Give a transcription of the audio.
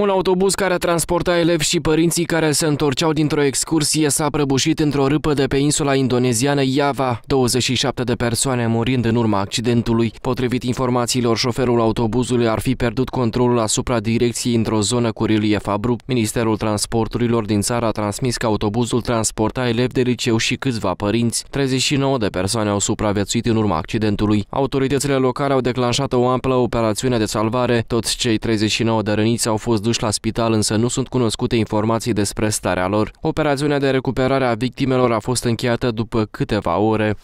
Un autobuz care transporta elevi și părinții care se întorceau dintr-o excursie s-a prăbușit într-o râpă de pe insula indoneziană Java, 27 de persoane murind în urma accidentului. Potrivit informațiilor, șoferul autobuzului ar fi pierdut controlul asupra direcției într-o zonă cu relief abrupt. Ministerul Transporturilor din țară a transmis că autobuzul transporta elevi de liceu și câțiva părinți. 39 de persoane au supraviețuit în urma accidentului. Autoritățile locale au declanșat o amplă operațiune de salvare. Toți cei 39 de răniți au fost duși la spital, însă nu sunt cunoscute informații despre starea lor. Operațiunea de recuperare a victimelor a fost încheiată după câteva ore.